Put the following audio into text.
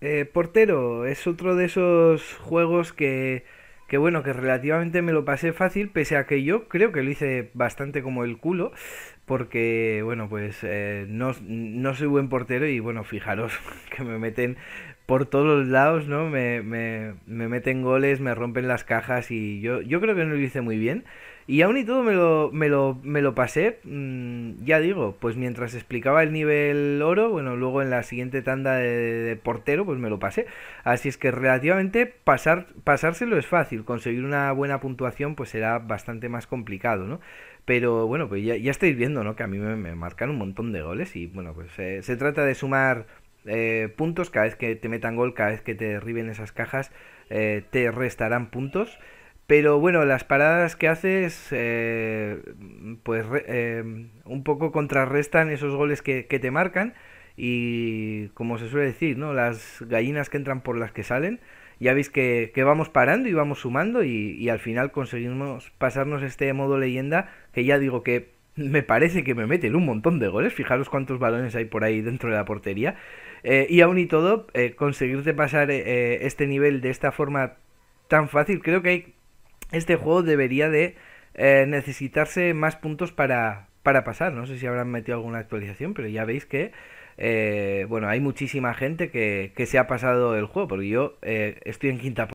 Eh, portero, es otro de esos juegos que, que, bueno, que relativamente me lo pasé fácil, pese a que yo creo que lo hice bastante como el culo porque, bueno, pues eh, no, soy buen portero y, bueno, fijaros que me meten por todos Los lados, ¿no? Me, meten goles, me rompen las cajas y yo, yo creo que no lo hice muy bien. Y aún y todo me lo, me lo, pasé, mm, ya digo, pues mientras explicaba el nivel oro, bueno, luego en la siguiente tanda de, portero, pues me lo pasé. Así es que relativamente pasárselo es fácil, conseguir una buena puntuación pues será bastante más complicado, ¿no? Pero bueno, pues ya estáis viendo que a mí me, marcan un montón de goles y bueno, pues eh, se trata de sumar eh, puntos cada vez que te metan gol, cada vez que te derriben esas cajas, eh, te restarán puntos. Pero bueno, las paradas que haces, pues un poco contrarrestan esos goles que, te marcan y como se suele decir, ¿no? Las gallinas que entran por las que salen. Ya veis que, vamos parando y vamos sumando y, al final conseguimos pasarnos este modo leyenda que ya digo que me parece que me meten un montón de goles. Fijaros cuántos balones hay por ahí dentro de la portería. Eh, y aún y todo, eh, conseguirte pasar eh, este nivel de esta forma tan fácil, creo que este juego debería de necesitarse más puntos para, pasar. No sé si habrán metido alguna actualización, pero ya veis que... bueno, hay muchísima gente que, se ha pasado el juego, porque yo estoy en quinta